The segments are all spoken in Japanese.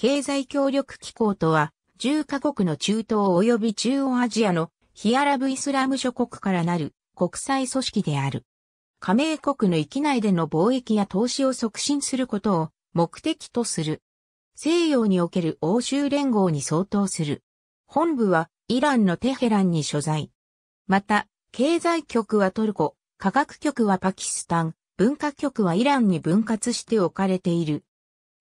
経済協力機構とは、10カ国の中東及び中央アジアの非アラブイスラム諸国からなる国際組織である。加盟国の域内での貿易や投資を促進することを目的とする。西洋における欧州連合に相当する。本部はイランのテヘランに所在。また、経済局はトルコ、科学局はパキスタン、文化局はイランに分割して置かれている。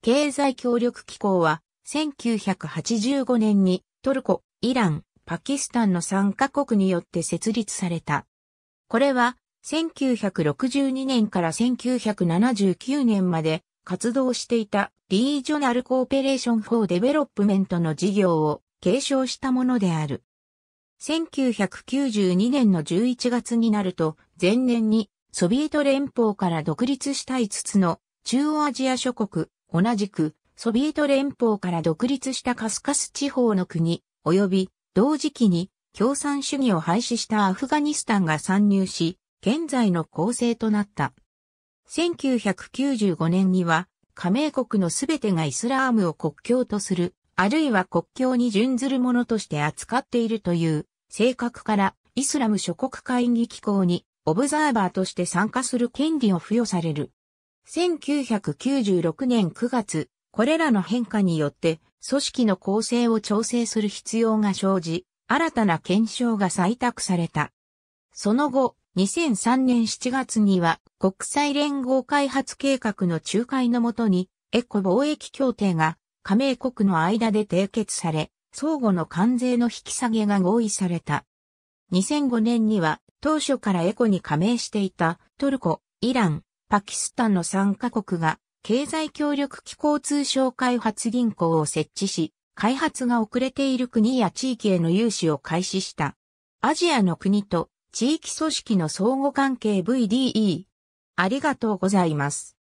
経済協力機構は、1985年にトルコ、イラン、パキスタンの3カ国によって設立された。これは、1962年から1979年まで活動していたリージョナルコーペレーション・フォー・デベロップメントの事業を継承したものである。1992年の11月になると、前年にソビエト連邦から独立した5つの中央アジア諸国同じく、ソビエト連邦から独立したカスカス地方の国、及び同時期に共産主義を廃止したアフガニスタンが参入し、現在の構成となった。1995年には、加盟国のすべてがイスラームを国境とする、あるいは国境に準ずるものとして扱っているという、性格からイスラム諸国会議機構にオブザーバーとして参加する権利を付与される。1996年9月、これらの変化によって組織の構成を調整する必要が生じ、新たな検証が採択された。その後、2003年7月には国際連合開発計画の仲介のもとにエコ貿易協定が加盟国の間で締結され、相互の関税の引き下げが合意された。2005年には当初からエコに加盟していたトルコ、イラン、パキスタンの3カ国が経済協力機構通商開発銀行を設置し、開発が遅れている国や地域への融資を開始した。アジアの国と地域組織の相互関係 VDE。ありがとうございます。